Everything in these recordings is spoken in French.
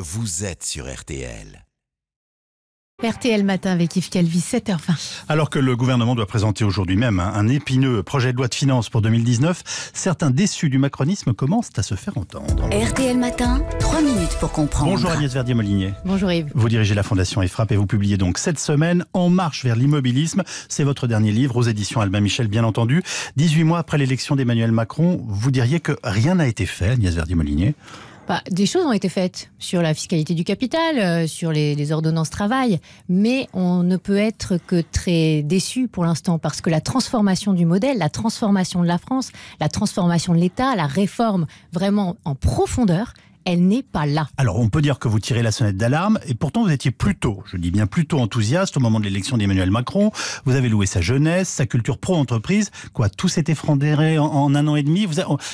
Vous êtes sur RTL. RTL Matin avec Yves Calvi, 7h20. Alors que le gouvernement doit présenter aujourd'hui même un épineux projet de loi de finances pour 2019, certains déçus du macronisme commencent à se faire entendre. RTL Matin, 3 minutes pour comprendre. Bonjour Agnès Verdier-Molinier. Bonjour Yves. Vous dirigez la Fondation EFRAP et vous publiez donc cette semaine En marche vers l'immobilisme. C'est votre dernier livre aux éditions Albin Michel, bien entendu. 18 mois après l'élection d'Emmanuel Macron, vous diriez que rien n'a été fait, Agnès Verdier-Molinier bah, des choses ont été faites sur la fiscalité du capital, euh, sur les, les, ordonnances travail, mais on ne peut être que très déçu pour l'instant parce que la transformation du modèle, la transformation de la France, la transformation de l'État, la réforme vraiment en profondeur, elle n'est pas là. Alors, on peut dire que vous tirez la sonnette d'alarme, et pourtant vous étiez plutôt, je dis bien plutôt enthousiaste au moment de l'élection d'Emmanuel Macron. Vous avez loué sa jeunesse, sa culture pro-entreprise. Quoi, tout s'est effondré en, un an et demi.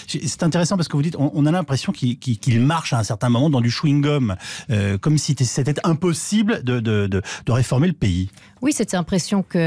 C'est intéressant parce que vous dites, on, a l'impression qu'il marche à un certain moment dans du chewing-gum, euh, comme si c'était impossible de, réformer le pays. Oui, cette impression qui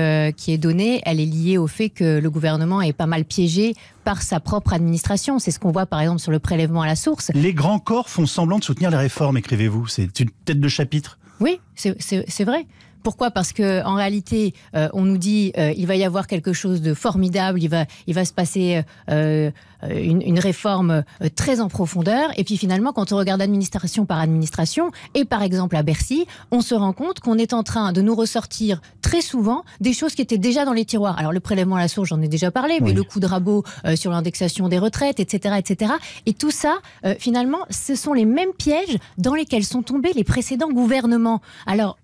est donnée, elle est liée au fait que le gouvernement est pas mal piégé par sa propre administration. C'est ce qu'on voit par exemple sur le prélèvement à la source. Les grands corps font semblant de soutenir les réformes, écrivez-vous. C'est une tête de chapitre. Oui, c'est vrai. Pourquoi Parce que en réalité, euh, on nous dit euh, il va y avoir quelque chose de formidable, il va, il va se passer euh, euh, une, une, réforme très en profondeur. Et puis finalement, quand on regarde administration par administration, et par exemple à Bercy, on se rend compte qu'on est en train de nous ressortir très souvent des choses qui étaient déjà dans les tiroirs. Alors le prélèvement à la source, j'en ai déjà parlé, mais le coup de rabot sur l'indexation des retraites, etc., etc. Et tout ça, finalement, ce sont les mêmes pièges dans lesquels sont tombés les précédents gouvernements. Alors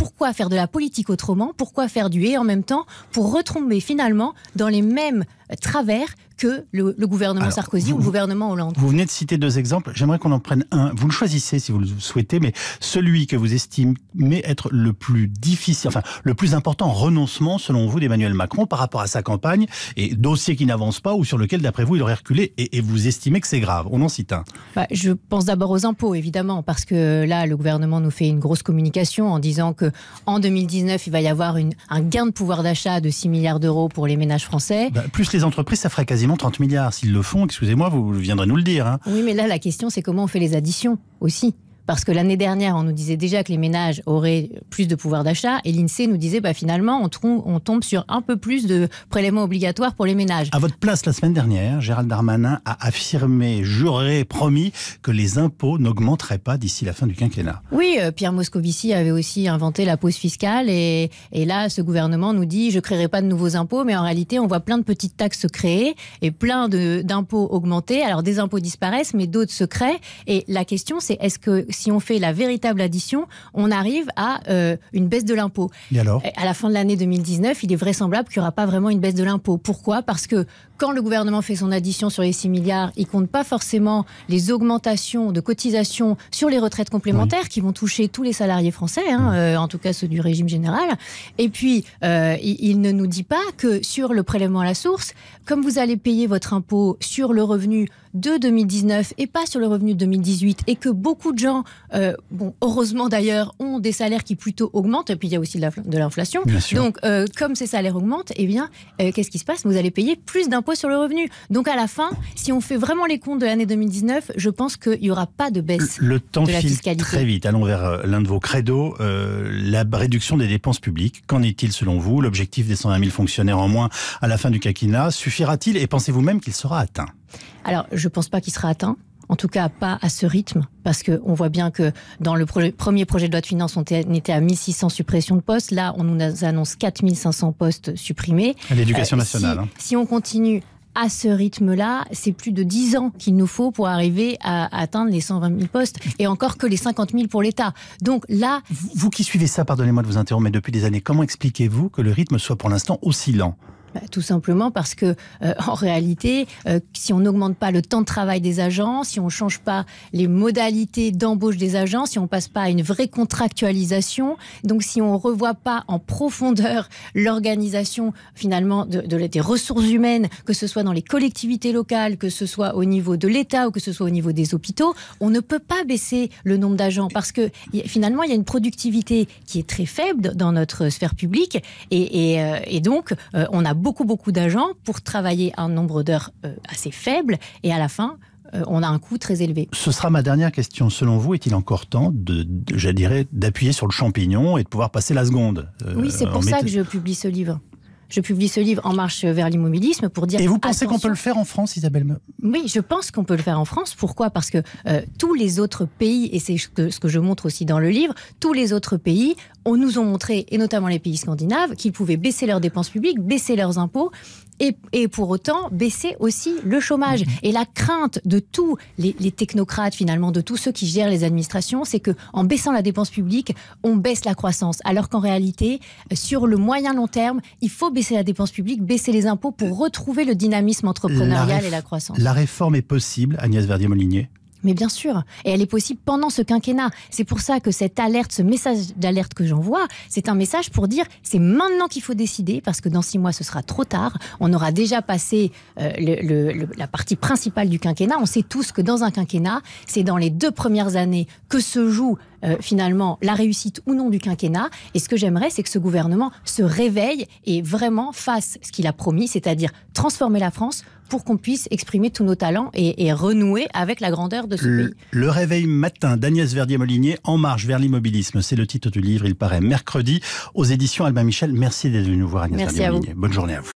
pourquoi faire de la politique autrement Pourquoi faire du et en même temps pour retomber finalement dans les mêmes travers que le, gouvernement Sarkozy ou le gouvernement Hollande. Vous venez de citer deux exemples. J'aimerais qu'on en prenne un. Vous le choisissez si vous le souhaitez, mais celui que vous estimez être le plus difficile, enfin le plus important renoncement selon vous d'Emmanuel Macron par rapport à sa campagne et dossier qui n'avance pas ou sur lequel d'après vous il aurait reculé et, vous estimez que c'est grave. On en cite un. Bah, je pense d'abord aux impôts évidemment parce que euh, là le gouvernement nous fait une grosse communication en disant que en 2019 il va y avoir une, un gain de pouvoir d'achat de 6 milliards d'euros pour les ménages français. Bah, plus les les entreprises, ça ferait quasiment 30 milliards. S'ils le font, excusez-moi, vous viendrez nous le dire. Hein. Oui, mais là, la question, c'est comment on fait les additions aussi. Parce que l'année dernière, on nous disait déjà que les ménages auraient plus de pouvoir d'achat et l'INSEE nous disait bah, finalement, on, on tombe sur un peu plus de prélèvements obligatoires pour les ménages. À votre place, la semaine dernière, Gérald Darmanin a affirmé, juré, promis que les impôts n'augmenteraient pas d'ici la fin du quinquennat. Oui, euh, Pierre Moscovici avait aussi inventé la pause fiscale et, et là, ce gouvernement nous dit je créerai pas de nouveaux impôts, mais en réalité, on voit plein de petites taxes se créer et plein d'impôts augmenter. Alors, des impôts disparaissent, mais d'autres se créent. Et la question, c'est est-ce que si on fait la véritable addition, on arrive à euh, une baisse de l'impôt. Et alors À la fin de l'année 2019, il est vraisemblable qu'il n'y aura pas vraiment une baisse de l'impôt. Pourquoi Parce que quand le gouvernement fait son addition sur les 6 milliards, il compte pas forcément les augmentations de cotisations sur les retraites complémentaires qui vont toucher tous les salariés français, hein, euh, en tout cas ceux du régime général. Et puis, euh, il, il ne nous dit pas que sur le prélèvement à la source, comme vous allez payer votre impôt sur le revenu de 2019 et pas sur le revenu de 2018 et que beaucoup de gens euh, bon, heureusement d'ailleurs, ont des salaires qui plutôt augmentent. Et puis il y a aussi de l'inflation. Donc, euh, comme ces salaires augmentent, eh bien, euh, qu'est-ce qui se passe Vous allez payer plus d'impôts sur le revenu. Donc, à la fin, si on fait vraiment les comptes de l'année 2019, je pense qu'il n'y aura pas de baisse. Le, le temps file très vite. Allons vers l'un de vos credos, la réduction des dépenses publiques. Qu'en est-il selon vous L'objectif des 120 000 fonctionnaires en moins à la fin du quinquennat suffira-t-il Et pensez-vous même qu'il sera atteint alors, je ne pense pas qu'il sera atteint en tout cas pas à ce rythme, parce qu'on voit bien que dans le premier projet de loi de finances, on était à 1600 suppressions de postes. Là, on nous annonce 4500 postes supprimés. à L'éducation euh, nationale. Hein. si, on continue à ce rythme-là, c'est plus de 10 ans qu'il nous faut pour arriver à atteindre les 120 000 postes et encore que les 50 000 pour l'État. Donc là. Vous, vous qui suivez ça, pardonnez-moi de vous interrompre, mais depuis des années, comment expliquez-vous que le rythme soit pour l'instant aussi lent bah, tout simplement parce que, euh, en réalité, euh, si on n'augmente pas le temps de travail des agents, si on ne change pas les modalités d'embauche des agents, si on ne passe pas à une vraie contractualisation, donc si on ne revoit pas en profondeur l'organisation finalement de, des ressources humaines, que ce soit dans les collectivités locales, que ce soit au niveau de l'État ou que ce soit au niveau des hôpitaux, on ne peut pas baisser le nombre d'agents parce que finalement, il y a une productivité qui est très faible dans notre sphère publique et, et euh, donc on a beaucoup, beaucoup d'agents pour travailler un nombre d'heures euh, assez faible et à la fin, euh, on a un coût très élevé. Ce sera ma dernière question. Selon vous, est-il encore temps, de, d'appuyer sur le champignon et de pouvoir passer la seconde euh, Oui, c'est pour ça que je publie ce livre je publie ce livre En marche vers l'immobilisme pour dire. Et vous pensez qu'on peut le faire en France, Isabelle Meux Oui, je pense qu'on peut le faire en France. Pourquoi Parce que euh, tous les autres pays, et c'est ce que, je montre aussi dans le livre, tous les autres pays, on nous ont montré, et notamment les pays scandinaves, qu'ils pouvaient baisser leurs dépenses publiques, baisser leurs impôts et, pour autant baisser aussi le chômage. Mm-hmm. Et la crainte de tous les, technocrates, finalement, de tous ceux qui gèrent les administrations, c'est que en baissant la dépense publique, on baisse la croissance. Alors qu'en réalité, euh, sur le moyen long terme, il faut baisser la dépense publique, baisser les impôts pour retrouver le dynamisme entrepreneurial et la croissance. La réforme est possible, Agnès Verdier-Molinier mais bien sûr, et elle est possible pendant ce quinquennat. C'est pour ça que cette alerte, ce message d'alerte que j'envoie, c'est un message pour dire c'est maintenant qu'il faut décider parce que dans six mois ce sera trop tard. On aura déjà passé euh, la partie principale du quinquennat. On sait tous que dans un quinquennat, c'est dans les deux premières années que se joue euh, finalement la réussite ou non du quinquennat. Et ce que j'aimerais, c'est que ce gouvernement se réveille et vraiment fasse ce qu'il a promis, c'est-à-dire transformer la France pour qu'on puisse exprimer tous nos talents et, renouer avec la grandeur de ce le, pays. Le réveil matin d'Agnès Verdier-Molinier, En marche vers l'immobilisme, c'est le titre du livre, il paraît mercredi aux éditions Albin Michel. Merci d'être venu nous voir Agnès Verdier-Molinier. Bonne journée à vous.